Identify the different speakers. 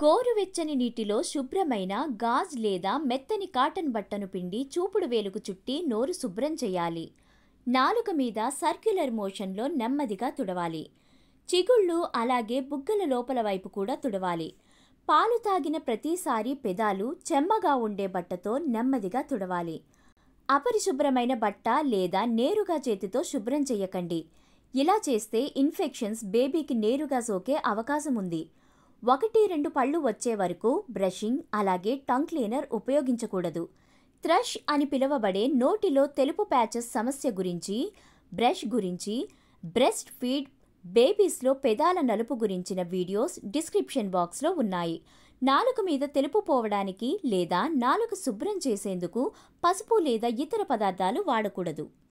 Speaker 1: గోరువెచ్చని నీటిలో శుభ్రమైన గాజ్ లేదా మెత్తని కాటన్ బట్టను పిండి చూపుడు వేలుకు చుట్టి నోరు శుభ్రం చేయాలి నాలుక మీద సర్క్యులర్ మోషన్లో నెమ్మదిగా తుడవాలి చిగుళ్ళు అలాగే బుగ్గల లోపల వైపు కూడా తుడవాలి పాలు తాగిన ప్రతిసారి పెదాలు చెమ్మగా ఉండే బట్టతో నెమ్మదిగా తుడవాలి అపరిశుభ్రమైన బట్ట లేదా నేరుగా చేతితో శుభ్రం చేయకండి ఇలా చేస్తే ఇన్ఫెక్షన్స్ బేబీకి నేరుగా సోకే అవకాశం ఉంది ఒకటి రెండు పళ్ళు వచ్చే వరకు బ్రషింగ్ అలాగే టంగ్ క్లీనర్ ఉపయోగించకూడదు థ్రష్ అని పిలువబడే నోటిలో తెలుపు ప్యాచెస్ సమస్య గురించి బ్రష్ గురించి బ్రెస్ట్ ఫీడ్ బేబీస్లో పెదాల నలుపు గురించిన వీడియోస్ డిస్క్రిప్షన్ బాక్స్లో ఉన్నాయి నాలుక మీద తెలుపు పోవడానికి లేదా నాలుక శుభ్రం చేసేందుకు పసుపు లేదా ఇతర పదార్థాలు వాడకూడదు